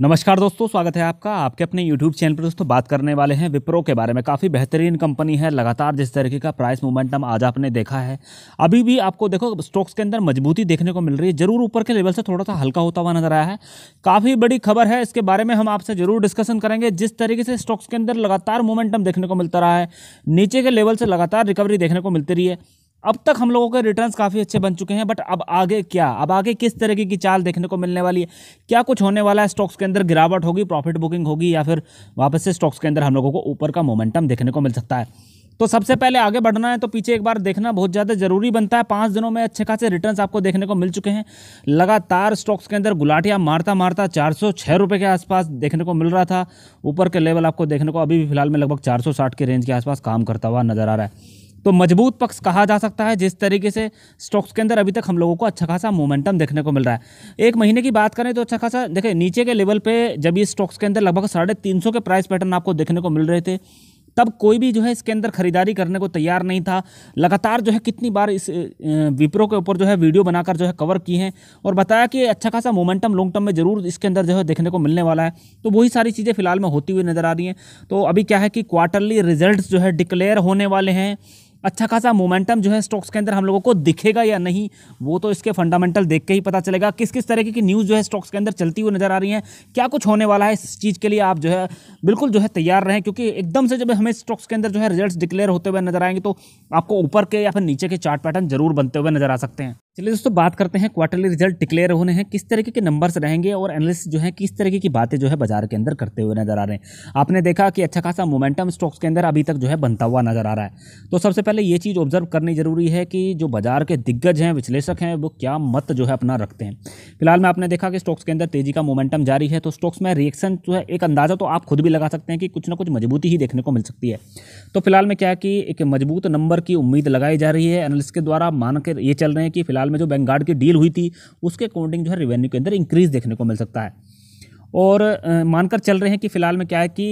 नमस्कार दोस्तों स्वागत है आपका आपके अपने YouTube चैनल पर दोस्तों बात करने वाले हैं विप्रो के बारे में काफ़ी बेहतरीन कंपनी है लगातार जिस तरीके का प्राइस मोमेंटम आज आपने देखा है अभी भी आपको देखो स्टॉक्स के अंदर मजबूती देखने को मिल रही है जरूर ऊपर के लेवल से थोड़ा सा हल्का होता हुआ नजर आया है काफ़ी बड़ी खबर है इसके बारे में हम आपसे जरूर डिस्कशन करेंगे जिस तरीके से स्टॉक्स के अंदर लगातार मोमेंटम देखने को मिलता रहा है नीचे के लेवल से लगातार रिकवरी देखने को मिलती रही है अब तक हम लोगों के रिटर्न काफ़ी अच्छे बन चुके हैं बट अब आगे क्या अब आगे किस तरीके की चाल देखने को मिलने वाली है क्या कुछ होने वाला है स्टॉक्स के अंदर गिरावट होगी प्रॉफिट बुकिंग होगी या फिर वापस से स्टॉक्स के अंदर हम लोगों को ऊपर का मोमेंटम देखने को मिल सकता है तो सबसे पहले आगे बढ़ना है तो पीछे एक बार देखना बहुत ज़्यादा जरूरी बनता है पाँच दिनों में अच्छे खासे रिटर्न्स आपको देखने को मिल चुके हैं लगातार स्टॉक्स के अंदर गुलाटिया मारता मारता चार सौ छः रुपये के आसपास देखने को मिल रहा था ऊपर के लेवल आपको देखने को अभी भी फिलहाल में लगभग चार सौ साठ के रेंज के आसपास काम करता हुआ नजर आ रहा है तो मजबूत पक्ष कहा जा सकता है जिस तरीके से स्टॉक्स के अंदर अभी तक हम लोगों को अच्छा खासा मोमेंटम देखने को मिल रहा है एक महीने की बात करें तो अच्छा खासा देखिए नीचे के लेवल पे जब ये स्टॉक्स के अंदर लगभग साढ़े तीन सौ के प्राइस पैटर्न आपको देखने को मिल रहे थे तब कोई भी जो है इसके अंदर खरीदारी करने को तैयार नहीं था लगातार जो है कितनी बार इस विप्रो के ऊपर जो है वीडियो बनाकर जो है कवर किए हैं और बताया कि अच्छा खासा मोमेंटम लॉन्ग टर्म में जरूर इसके अंदर जो है देखने को मिलने वाला है तो वही सारी चीज़ें फिलहाल में होती हुई नज़र आ रही हैं तो अभी क्या है कि क्वार्टरली रिजल्ट जो है डिक्लेयर होने वाले हैं अच्छा खासा मोमेंटम जो है स्टॉक्स के अंदर हम लोगों को दिखेगा या नहीं वो तो इसके फंडामेंटल देख के ही पता चलेगा किस किस तरीके की न्यूज़ जो है स्टॉक्स के अंदर चलती हुई नजर आ रही है क्या कुछ होने वाला है इस चीज़ के लिए आप जो है बिल्कुल जो है तैयार रहें क्योंकि एकदम से जब हमें स्टॉक्स के अंदर जो है रिजल्ट डिक्लेयर होते हुए नजर आएंगे तो आपको ऊपर के या फिर नीचे के चार्ट पैटर्न जरूर बनते हुए नजर आ सकते हैं चलिए दोस्तों बात करते हैं क्वार्टरली रिजल्ट डिक्लेयर होने हैं किस तरीके के नंबर्स रहेंगे और एनालिस्ट जो है किस तरीके की बातें जो है बाजार के अंदर करते हुए नजर आ रहे हैं आपने देखा कि अच्छा खासा मोमेंटम स्टॉक्स के अंदर अभी तक जो है बनता हुआ नजर आ रहा है तो सबसे पहले ये चीज़ ऑब्जर्व करनी जरूरी है कि जो बाजार के दिग्गज हैं विश्लेषक हैं वो क्या मत जो है अपना रखते हैं फिलहाल में आपने देखा कि स्टॉक्स के अंदर तेजी का मोमेंटम जारी है तो स्टॉक्स में रिएक्शन जो है एक अंदाज़ा तो आप खुद भी लगा सकते हैं कि कुछ ना कुछ मजबूती ही देखने को मिल सकती है तो फिलहाल में क्या है कि एक मजबूत नंबर की उम्मीद लगाई जा रही है एनालिस्ट के द्वारा मान के ये चल रहे हैं कि फिलहाल साल में जो बैंक गार्ड की डील हुई थी उसके अकॉर्डिंग जो है रेवेन्यू के अंदर इंक्रीज देखने को मिल सकता है और मानकर चल रहे हैं कि फिलहाल में क्या है कि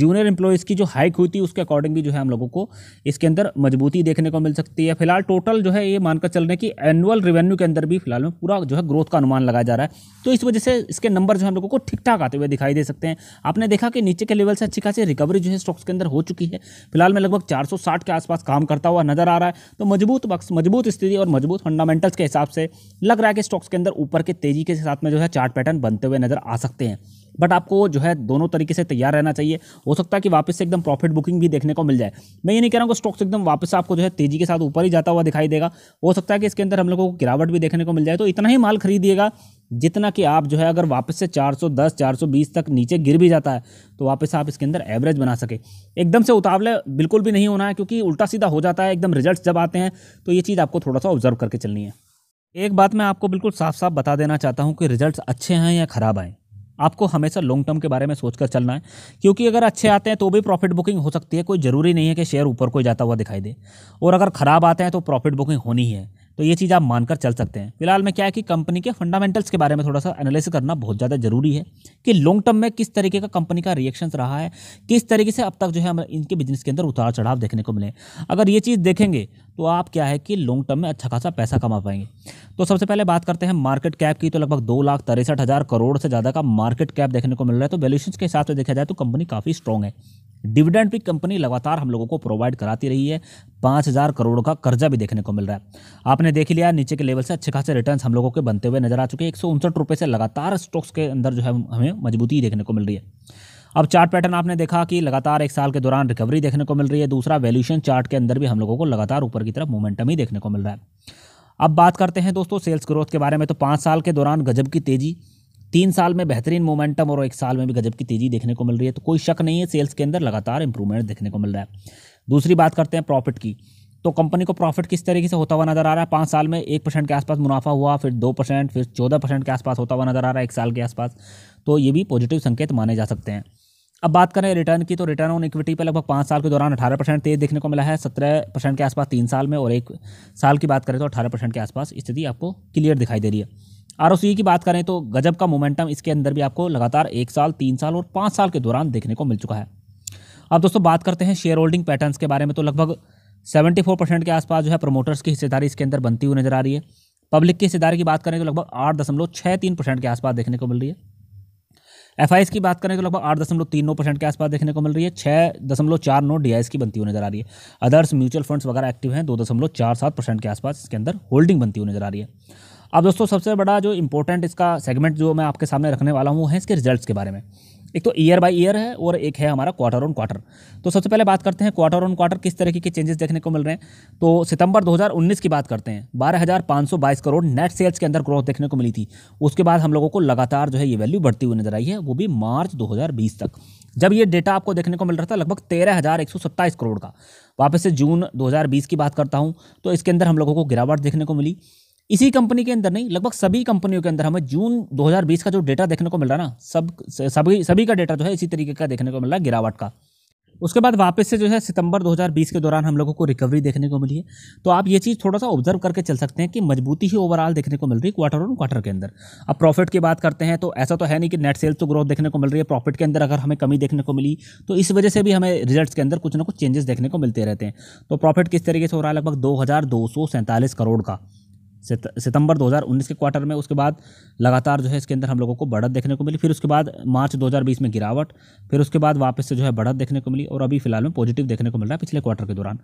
जूनियर एम्प्लॉयज़ की जो हाइक हुई थी उसके अकॉर्डिंग भी जो है हम लोगों को इसके अंदर मजबूती देखने को मिल सकती है फिलहाल टोटल जो है ये मानकर चल रहे हैं कि एनुअल रेवेन्यू के अंदर भी फिलहाल में पूरा जो है ग्रोथ का अनुमान लगाया जा रहा है तो इस वजह से इसके नंबर जो हम लोगों को ठीक ठाक आते हुए दिखाई दे सकते हैं आपने देखा कि नीचे के लेवल से अच्छी खासी रिकवरी जो है स्टॉक्स के अंदर हो चुकी है फिलहाल में लगभग चार के आसपास काम करता हुआ नजर आ रहा है तो मजबूत वक्त मजबूत स्थिति और मजबूत फंडामेंटल्स के हिसाब से लग रहा है कि स्टॉक्स के अंदर ऊपर के तेजी के साथ में जो है चार्ट पैटर्न बनते हुए नजर आ हैं सकते हैं बट आपको जो है दोनों तरीके से तैयार रहना चाहिए हो सकता है कि वापस से एकदम प्रॉफिट बुकिंग भी देखने को मिल जाए मैं ये नहीं कह रहा हूँ कि स्टॉक्स एकदम वापस आपको जो है तेजी के साथ ऊपर ही जाता हुआ दिखाई देगा हो सकता है कि इसके अंदर हम लोगों को गिरावट भी देखने को मिल जाए तो इतना ही माल खरीदिएगा जितना कि आप जो है अगर वापस से 410 420 तक नीचे गिर भी जाता है तो वापस आप इसके अंदर एवरेज बना सके एकदम से उतावले बिल्कुल भी नहीं होना है क्योंकि उल्टा सीधा हो जाता है एकदम रिजल्ट्स जब आते हैं तो ये चीज़ आपको थोड़ा सा ऑब्जर्व करके चलनी है एक बात मैं आपको बिल्कुल साफ साफ बता देना चाहता हूँ कि रिजल्ट अच्छे हैं या ख़राब आएँ आपको हमेशा लॉन्ग टर्म के बारे में सोचकर चलना है क्योंकि अगर अच्छे आते हैं तो भी प्रॉफिट बुकिंग हो सकती है कोई ज़रूरी नहीं है कि शेयर ऊपर कोई जाता हुआ दिखाई दे और अगर ख़राब आते हैं तो प्रॉफिट बुकिंग होनी है तो ये चीज़ आप मानकर चल सकते हैं फिलहाल में क्या है कि कंपनी के फंडामेंटल्स के बारे में थोड़ा सा एनालिसिस करना बहुत ज़्यादा जरूरी है कि लॉन्ग टर्म में किस तरीके का कंपनी का रिएक्शन रहा है किस तरीके से अब तक जो है हमें इनके बिजनेस के अंदर उतार चढ़ाव देखने को मिले अगर ये चीज़ देखेंगे तो आप क्या है कि लॉन्ग टर्म में अच्छा खासा पैसा कमा पाएंगे तो सबसे पहले बात करते हैं मार्केट कैप की तो लगभग दो लाख तिरसठ हज़ार करोड़ से ज़्यादा का मार्केट कैप देखने को मिल रहा है तो वैल्यूशन के हिसाब से देखा जाए तो कंपनी काफ़ी स्ट्रॉन्ग है डिविडेंड भी कंपनी लगातार हम लोगों को प्रोवाइड कराती रही है पाँच हज़ार करोड़ का कर्जा भी देखने को मिल रहा है आपने देख लिया नीचे के लेवल से अच्छे खासे रिटर्न हम लोगों के बनते हुए नजर आ चुके हैं एक सौ उनसठ से लगातार स्टॉक्स के अंदर जो है हमें मजबूती देखने को मिल रही है अब चार्ट पैटर्न आपने देखा कि लगातार एक साल के दौरान रिकवरी देखने को मिल रही है दूसरा वैल्यूशन चार्ट के अंदर भी हम लोगों को लगातार ऊपर की तरफ मोमेंटम ही देखने को मिल रहा है अब बात करते हैं दोस्तों सेल्स ग्रोथ के बारे में तो पाँच साल के दौरान गजब की तेज़ी तीन साल में बेहतरीन मोमेंटम और एक साल में भी गजब की तेजी देखने को मिल रही है तो कोई शक नहीं है सेल्स के अंदर लगातार इंप्रूवमेंट देखने को मिल रहा है दूसरी बात करते हैं प्रॉफिट की तो कंपनी को प्रॉफिट किस तरीके से होता हुआ नजर आ रहा है पाँच साल में एक परसेंट के आसपास मुनाफा हुआ फिर दो परसेंट फिर चौदह परसेंट के आसपास होता हुआ नजर आ रहा है एक साल के आसपास तो ये भी पॉजिटिव संकेत माने जा सकते हैं अब बात करें रिटर्न की तो रिटर्न ऑन इक्विटी पर लगभग पाँच साल के दौरान अठारह परसेंट तेज देखने को मिला है सत्रह परसेंट के आसपास तीन साल में और एक साल की बात करें तो अठारह परसेंट के आसपास स्थिति आपको क्लियर दिखाई दे रही है आर की बात करें तो गजब का मोमेंटम इसके अंदर भी आपको लगातार एक साल तीन साल और पाँच साल के दौरान देखने को मिल चुका है अब दोस्तों बात करते हैं शेयर होल्डिंग पैटर्न्स के बारे में तो लगभग 74 परसेंट के आसपास जो है प्रमोटर्स की हिस्सेदारी इसके अंदर बनती हुई नजर आ रही है पब्लिक की हिस्सेदारी की बात करें तो लगभग आठ दशमलव छः तीन परसेंट के आसपास देखने को मिल रही है एफ की बात करें तो लगभग आठ दशमलव तीन नौ परसेंट के आसपास देखने को मिल रही है छः दशमलव चार नौ डी की बनती हुई नजर आ रही है अदर्स म्यूचुअल फंड्स वगैरह एक्टिव हैं दो दशमलव चार सात परसेंट के आसपास इसके अंदर होल्डिंग बनती हुई नजर आ रही है अब दोस्तों सबसे बड़ा जो इंपॉर्टेंट इसका सेगमेंट जो मैं आपके सामने रखने वाला हूँ वो है इसके रिजल्ट्स के बारे में एक तो ईयर बाय ईयर है और एक है हमारा क्वार्टर ऑन क्वार्टर तो सबसे पहले बात करते हैं क्वार्टर ऑन क्वार्टर किस तरीके के चेंजेस देखने को मिल रहे हैं तो सितंबर 2019 की बात करते हैं 12,522 करोड़ नेट सेल्स के अंदर ग्रोथ देखने को मिली थी उसके बाद हम लोगों को लगातार जो है ये वैल्यू बढ़ती हुई नजर आई है वो भी मार्च दो तक जब ये डेटा आपको देखने को मिल रहा था लगभग तेरह हज़ार एक सौ सत्ताईस करोड़ का वापस से जून दो की बात करता हूँ तो इसके अंदर हम लोगों को गिरावट देखने को मिली इसी कंपनी के अंदर नहीं लगभग सभी कंपनियों के अंदर हमें जून 2020 का जो डेटा देखने को मिल रहा ना सब सभी सभी का डेटा जो है इसी तरीके का देखने को मिल रहा है गिरावट का उसके बाद वापस से जो है सितंबर 2020 के दौरान हम लोगों को रिकवरी देखने को मिली है तो आप ये चीज़ थोड़ा सा ऑब्जर्व करके चल सकते हैं कि मजबूती ही ओवरऑल देखने को मिल रही है क्वार्टर ऑन क्वार्टर के अंदर अब प्रॉफिट की बात करते हैं तो ऐसा तो है नहीं कि नेट सेल्स तो ग्रोथ देखने को मिल रही है प्रॉफिट के अंदर अगर हमें कमी देखने को मिली तो इस वजह से भी हमें रिजल्ट के अंदर कुछ ना कुछ चेंजेस देखने को मिलते रहते हैं तो प्रॉफिट किस तरीके से हो रहा है लगभग दो करोड़ का सितंबर 2019 के क्वार्टर में उसके बाद लगातार जो है इसके अंदर हम लोगों को बढ़त देखने को मिली फिर उसके बाद मार्च 2020 में गिरावट फिर उसके बाद वापस से जो है बढ़त देखने को मिली और अभी फिलहाल में पॉजिटिव देखने को मिल रहा है पिछले क्वार्टर के दौरान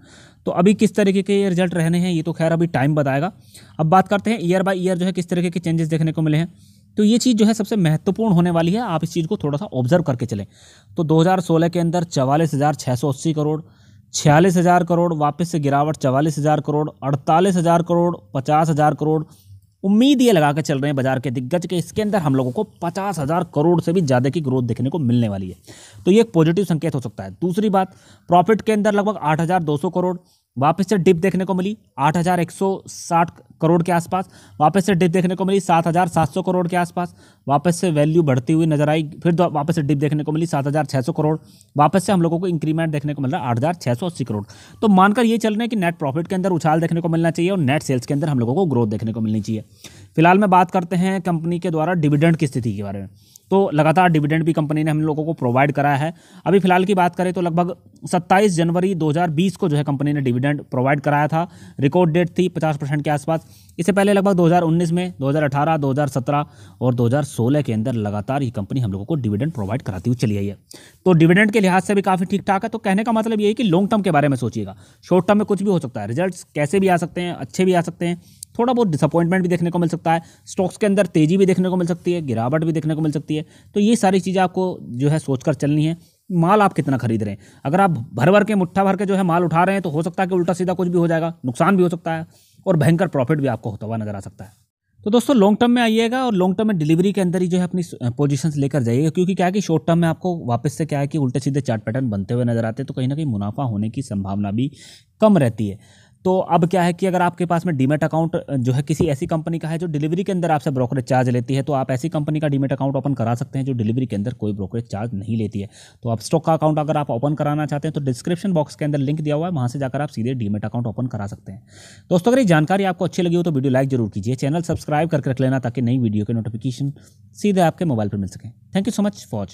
तो अभी किस तरीके के ये रिजल्ट रहने हैं ये तो खैर अभी टाइम बताएगा अब बात करते हैं ईयर बाई ईयर जो है किस तरीके के चेंजेस देखने को मिले हैं तो ये चीज़ जो है सबसे महत्वपूर्ण होने वाली है आप इस चीज़ को थोड़ा सा ऑब्जर्व करके चलें तो दो के अंदर चवालीस करोड़ छियालीस हज़ार करोड़ वापस से गिरावट चवालीस हज़ार करोड़ अड़तालीस हज़ार करोड़ पचास हज़ार करोड़ उम्मीद ये लगा के चल रहे हैं बाजार के दिग्गज के इसके अंदर हम लोगों को पचास हज़ार करोड़ से भी ज़्यादा की ग्रोथ देखने को मिलने वाली है तो ये एक पॉजिटिव संकेत हो सकता है दूसरी बात प्रॉफिट के अंदर लगभग आठ हज़ार दो सौ करोड़ वापस से डिप देखने को मिली 8,160 करोड़ के आसपास वापस से डिप देखने को मिली 7,700 करोड़ के आसपास वापस से वैल्यू बढ़ती हुई नजर आई फिर वापस से डिप देखने को मिली 7,600 करोड़ वापस से हम लोगों को इंक्रीमेंट देखने को मिल रहा है आठ करोड़ तो मानकर ये चल रहे हैं कि नेट प्रॉफिट के अंदर उछाल देखने को मिलना चाहिए और नेट सेल्स के अंदर हम लोगों को ग्रोथ देखने को मिलनी चाहिए फिलहाल में बात करते हैं कंपनी के द्वारा डिविडेंड की स्थिति के बारे में तो लगातार डिविडेंड भी कंपनी ने हम लोगों को प्रोवाइड कराया है अभी फिलहाल की बात करें तो लगभग 27 जनवरी 2020 को जो है कंपनी ने डिविडेंड प्रोवाइड कराया था रिकॉर्ड डेट थी 50 परसेंट के आसपास इससे पहले लगभग 2019 में 2018 2017 और 2016 के अंदर लगातार ये कंपनी हम लोगों को डिविडेंड प्रोवाइड कराती हुई चली आई है तो डिविडेंड के लिहाज से भी काफ़ी ठीक ठाक है तो कहने का मतलब ये है कि लॉन्ग टर्म के बारे में सोचिएगा शॉर्ट टर्म में कुछ भी हो सकता है रिजल्ट कैसे भी आ सकते हैं अच्छे भी आ सकते हैं थोड़ा बहुत डिसअपॉइंटमेंट भी देखने को मिल सकता है स्टॉक्स के अंदर तेज़ी भी देखने को मिल सकती है गिरावट भी देखने को मिल सकती है तो ये सारी चीज़ें आपको जो है सोचकर चलनी है माल आप कितना खरीद रहे हैं अगर आप भर भर के मुट्ठा भर के जो है माल उठा रहे हैं तो हो सकता है कि उल्टा सीधा कुछ भी हो जाएगा नुकसान भी हो सकता है और भयंकर प्रॉफिट भी आपको होता हुआ नजर आ सकता है तो दोस्तों लॉन्ग टर्म में आइएगा और लॉन्ग टर्म में डिलीवरी के अंदर ही जो है अपनी पोजीशंस लेकर जाइएगा क्योंकि क्या है कि शॉर्ट टर्म में आपको वापस से क्या है कि उल्टे सीधे चार्ट पैटर्न बनते हुए नजर आते हैं तो कहीं ना कहीं मुनाफा होने की संभावना भी कम रहती है तो अब क्या है कि अगर आपके पास में डीमेट अकाउंट जो है किसी ऐसी कंपनी का है जो डिलीवरी के अंदर आपसे ब्रोकरेज चार्ज लेती है तो आप ऐसी कंपनी का डीमेट अकाउंट ओपन करा सकते हैं जो डिलीवरी के अंदर कोई ब्रोकरेज चार्ज नहीं लेती है तो आप स्टॉक का अकाउंट अगर आप ओपन कराना चाहते हैं तो डिस्क्रिप्शन बॉक्स के अंदर लिंक दिया हुआ है वहाँ से जाकर आप सीधे डीमेट अकाउंट ओपन करा सकते हैं दोस्तों अगर ये जानकारी आपको अच्छी लगी हो तो वीडियो लाइक जरूर कीजिए चैनल सब्सक्राइब करके रख लेना ताकि नई वीडियो के नोटिफिकेशन सीधे आपके मोबाइल पर मिल सके thank you so much for